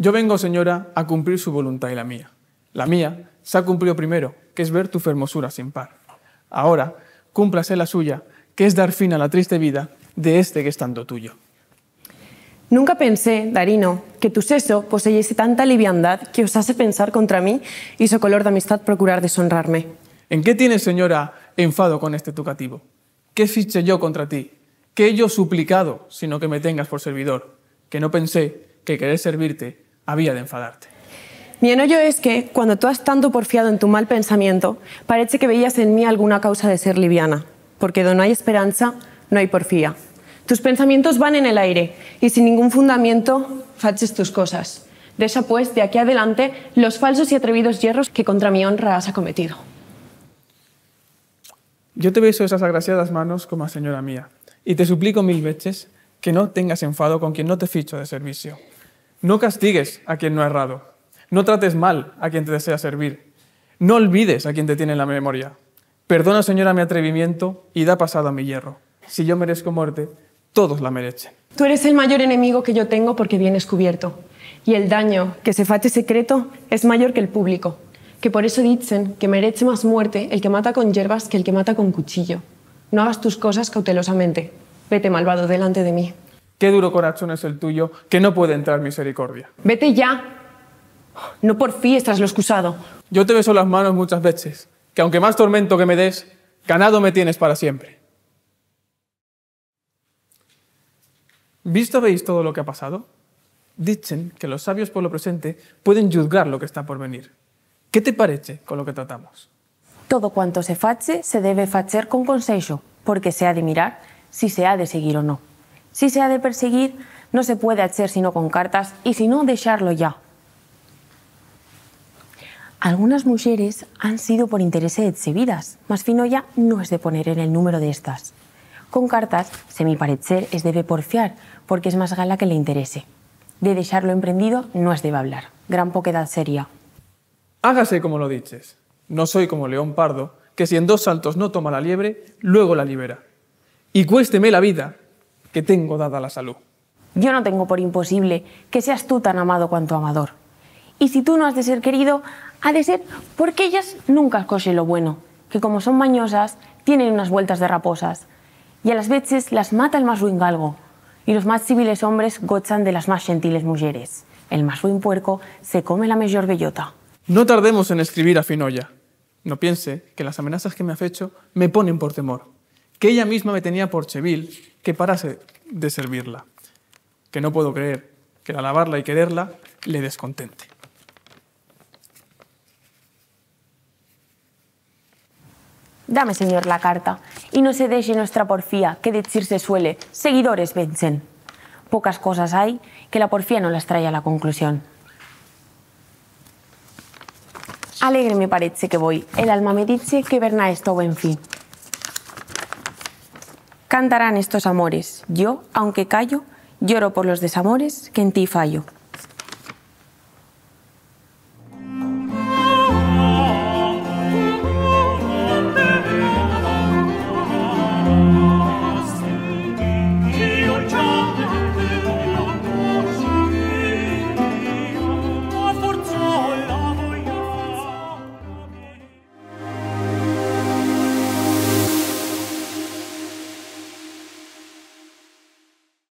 Yo vengo, señora, a cumplir su voluntad y la mía. La mía se ha cumplido primero, que es ver tu fermosura sin par. Ahora, cúmplase la suya, que es dar fin a la triste vida de este que es tanto tuyo. Nunca pensé, Darino, que tu seso poseyese tanta liviandad que os osase pensar contra mí y su color de amistad procurar deshonrarme. ¿En qué tienes, señora, enfado con este tu cativo? ¿Qué fiche yo contra ti? ¿Qué he yo suplicado, sino que me tengas por servidor? Que no pensé que querés servirte había de enfadarte. Mi enojo es que, cuando tú has tanto porfiado en tu mal pensamiento, parece que veías en mí alguna causa de ser liviana, porque donde no hay esperanza, no hay porfía. Tus pensamientos van en el aire y sin ningún fundamento faches tus cosas. Deja pues de aquí adelante los falsos y atrevidos hierros que contra mi honra has acometido. Yo te beso esas agraciadas manos como a señora mía y te suplico mil veces que no tengas enfado con quien no te ficho de servicio. No castigues a quien no ha errado. No trates mal a quien te desea servir. No olvides a quien te tiene en la memoria. Perdona, Señora, mi atrevimiento y da pasado a mi hierro. Si yo merezco muerte, todos la merecen. Tú eres el mayor enemigo que yo tengo porque vienes cubierto. Y el daño que se fache secreto es mayor que el público. Que por eso dicen que merece más muerte el que mata con hierbas que el que mata con cuchillo. No hagas tus cosas cautelosamente. Vete, malvado, delante de mí. Qué duro corazón es el tuyo, que no puede entrar misericordia. Vete ya. No por fiestas lo excusado. Yo te beso las manos muchas veces, que aunque más tormento que me des, ganado me tienes para siempre. Visto veis todo lo que ha pasado, dicen que los sabios por lo presente pueden juzgar lo que está por venir. ¿Qué te parece con lo que tratamos? Todo cuanto se fache se debe facer con consejo, porque se ha de mirar si se ha de seguir o no. Si se ha de perseguir, no se puede hacer sino con cartas y si no, dejarlo ya. Algunas mujeres han sido por interés exhibidas, mas fino ya no es de poner en el número de estas. Con cartas, se mi parecer, es debe porfiar, porque es más gala que le interese. De dejarlo emprendido no es debe hablar. Gran poquedad sería. Hágase como lo dices. No soy como León Pardo, que si en dos saltos no toma la liebre, luego la libera. Y cuésteme la vida, que tengo dada la salud. Yo no tengo por imposible que seas tú tan amado cuanto amador. Y si tú no has de ser querido, ha de ser porque ellas nunca cosen lo bueno, que como son mañosas, tienen unas vueltas de raposas. Y a las veces las mata el más ruin galgo, y los más civiles hombres gozan de las más gentiles mujeres. El más ruin puerco se come la mejor bellota. No tardemos en escribir a Finoya. No piense que las amenazas que me ha hecho me ponen por temor que ella misma me tenía por chevil, que parase de servirla, que no puedo creer que el alabarla y quererla le descontente. Dame, señor, la carta, y no se deje nuestra porfía, que decirse suele, seguidores vencen. Pocas cosas hay que la porfía no las trae a la conclusión. Alegre me parece que voy, el alma me dice que verna esto buen fin. Cantarán estos amores. Yo, aunque callo, lloro por los desamores que en ti fallo.